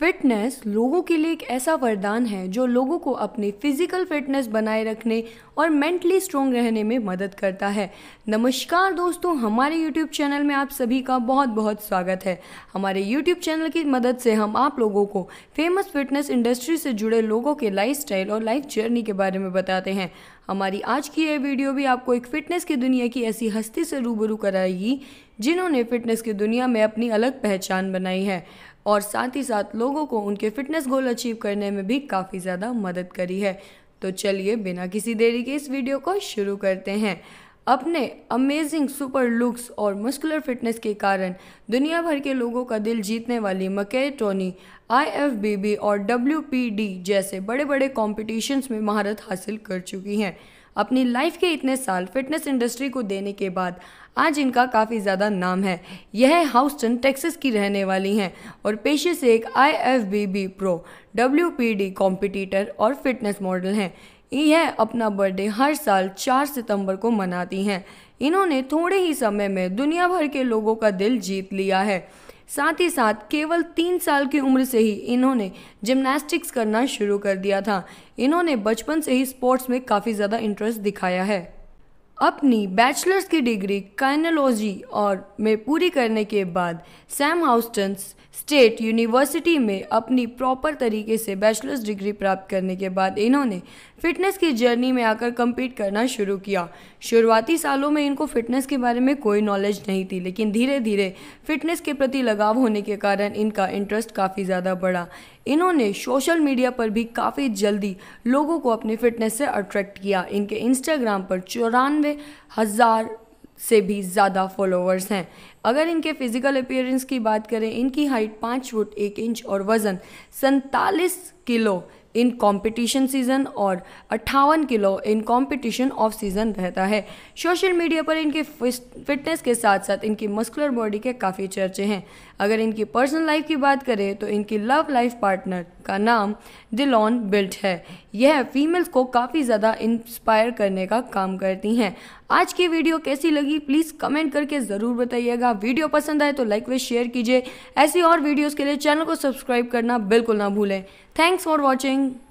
fitness लोगों के लिए एक ऐसा वरदान है जो लोगों को अपने फिजिकल फिटनेस बनाए रखने और मेंटली स्ट्रोंग रहने में मदद करता है नमस्कार दोस्तों हमारे यूट्यूब चैनल में आप सभी का बहुत बहुत स्वागत है हमारे यूट्यूब चैनल की मदद से हम आप लोगों को फेमस फिटनेस इंडस्ट्री से जुड़े लोगों के लाइफ और लाइफ जर्नी के बारे में बताते हैं हमारी आज की यह वीडियो भी आपको एक फ़िटनेस की दुनिया की ऐसी हस्ती से रूबरू कराएगी जिन्होंने फ़िटनेस की दुनिया में अपनी अलग पहचान बनाई है और साथ ही साथ लोगों को उनके फ़िटनेस गोल अचीव करने में भी काफ़ी ज़्यादा मदद करी है तो चलिए बिना किसी देरी के इस वीडियो को शुरू करते हैं अपने अमेजिंग सुपर लुक्स और मस्कुलर फिटनेस के कारण दुनिया भर के लोगों का दिल जीतने वाली मके टोनी आई और डब्ल्यू जैसे बड़े बड़े कॉम्पिटिशन्स में महारत हासिल कर चुकी हैं अपनी लाइफ के इतने साल फिटनेस इंडस्ट्री को देने के बाद आज इनका काफ़ी ज़्यादा नाम है यह हाउस्टन टेक्सस की रहने वाली हैं और पेशे से एक आई प्रो डब्ल्यू कॉम्पिटिटर और फिटनेस मॉडल हैं यह अपना बर्थडे हर साल 4 सितंबर को मनाती हैं इन्होंने थोड़े ही समय में दुनिया भर के लोगों का दिल जीत लिया है साथ ही साथ केवल तीन साल की उम्र से ही इन्होंने जिम्नास्टिक्स करना शुरू कर दिया था इन्होंने बचपन से ही स्पोर्ट्स में काफ़ी ज़्यादा इंटरेस्ट दिखाया है अपनी बैचलर्स की डिग्री काइनोलॉजी और में पूरी करने के बाद सैम हाउस्टन स्टेट यूनिवर्सिटी में अपनी प्रॉपर तरीके से बैचलर्स डिग्री प्राप्त करने के बाद इन्होंने फिटनेस की जर्नी में आकर कम्पीट करना शुरू किया शुरुआती सालों में इनको फिटनेस के बारे में कोई नॉलेज नहीं थी लेकिन धीरे धीरे फिटनेस के प्रति लगाव होने के कारण इनका इंटरेस्ट काफ़ी ज़्यादा बढ़ा इन्होंने सोशल मीडिया पर भी काफ़ी जल्दी लोगों को अपनी फिटनेस से अट्रैक्ट किया इनके इंस्टाग्राम पर चौरानवे हज़ार से भी ज़्यादा फॉलोअर्स हैं अगर इनके फिजिकल अपियरेंस की बात करें इनकी हाइट पाँच फुट एक इंच और वज़न सैंतालीस किलो इन कंपटीशन सीज़न और अट्ठावन kilo in competition off season रहता है सोशल मीडिया पर इनके फिटनेस के साथ साथ इनकी मस्कुलर बॉडी के काफ़ी चर्चे हैं अगर इनकी पर्सनल लाइफ की बात करें तो इनकी लव लाइफ पार्टनर का नाम डिलॉन बिल्ट है यह फीमेल्स को काफ़ी ज़्यादा इंस्पायर करने का काम करती हैं आज की वीडियो कैसी लगी प्लीज़ कमेंट करके ज़रूर बताइएगा वीडियो पसंद आए तो लाइक व शेयर कीजिए ऐसी और वीडियोज़ के लिए चैनल को सब्सक्राइब करना बिल्कुल ना भूलें थैंक्स फॉर वॉचिंग